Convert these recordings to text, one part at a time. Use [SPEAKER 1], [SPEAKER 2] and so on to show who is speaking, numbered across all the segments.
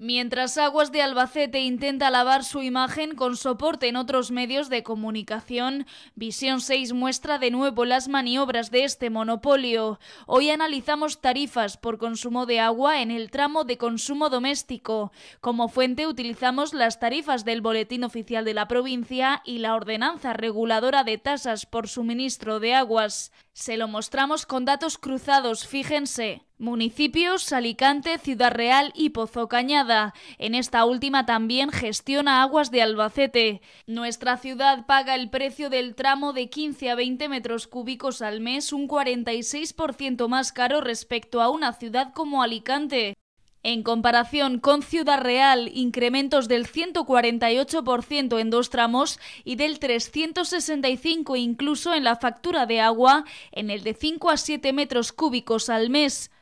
[SPEAKER 1] Mientras Aguas de Albacete intenta lavar su imagen con soporte en otros medios de comunicación, Visión 6 muestra de nuevo las maniobras de este monopolio. Hoy analizamos tarifas por consumo de agua en el tramo de consumo doméstico. Como fuente utilizamos las tarifas del Boletín Oficial de la provincia y la Ordenanza Reguladora de Tasas por Suministro de Aguas. Se lo mostramos con datos cruzados, fíjense. Municipios Alicante, Ciudad Real y Pozo Cañada. En esta última también gestiona aguas de Albacete. Nuestra ciudad paga el precio del tramo de 15 a 20 metros cúbicos al mes, un 46% más caro respecto a una ciudad como Alicante. En comparación con Ciudad Real, incrementos del 148% en dos tramos y del 365 incluso en la factura de agua en el de 5 a 7 metros cúbicos al mes.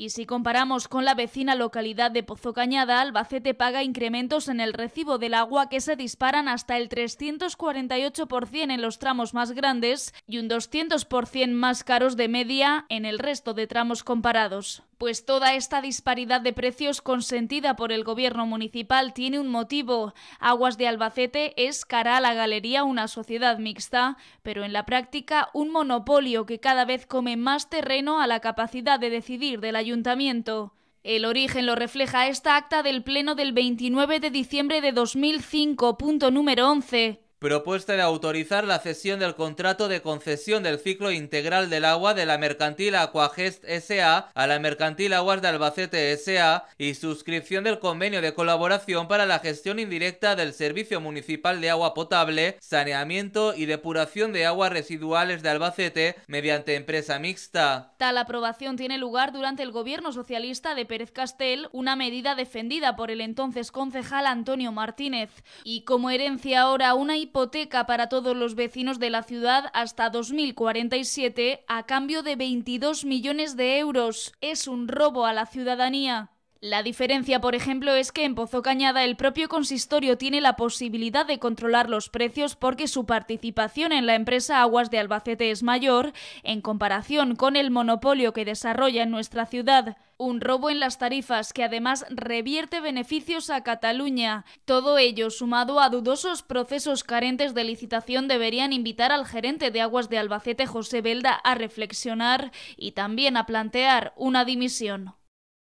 [SPEAKER 1] Y si comparamos con la vecina localidad de Pozo Cañada, Albacete paga incrementos en el recibo del agua que se disparan hasta el 348% en los tramos más grandes y un 200% más caros de media en el resto de tramos comparados. Pues toda esta disparidad de precios consentida por el gobierno municipal tiene un motivo. Aguas de Albacete es cara a la galería una sociedad mixta, pero en la práctica un monopolio que cada vez come más terreno a la capacidad de decidir de la ayuntamiento. El origen lo refleja esta acta del Pleno del 29 de diciembre de 2005, punto número 11,
[SPEAKER 2] propuesta de autorizar la cesión del contrato de concesión del ciclo integral del agua de la mercantil Aquagest SA a la mercantil Aguas de Albacete SA y suscripción del convenio de colaboración para la gestión indirecta del Servicio Municipal de Agua Potable, Saneamiento y Depuración de Aguas Residuales de Albacete mediante empresa mixta.
[SPEAKER 1] Tal aprobación tiene lugar durante el gobierno socialista de Pérez Castel, una medida defendida por el entonces concejal Antonio Martínez. Y como herencia ahora una hipoteca para todos los vecinos de la ciudad hasta 2047 a cambio de 22 millones de euros. Es un robo a la ciudadanía. La diferencia, por ejemplo, es que en Pozo Cañada el propio consistorio tiene la posibilidad de controlar los precios porque su participación en la empresa Aguas de Albacete es mayor en comparación con el monopolio que desarrolla en nuestra ciudad. Un robo en las tarifas que además revierte beneficios a Cataluña. Todo ello, sumado a dudosos procesos carentes de licitación, deberían invitar al gerente de Aguas de Albacete, José Belda, a reflexionar y también a plantear una dimisión.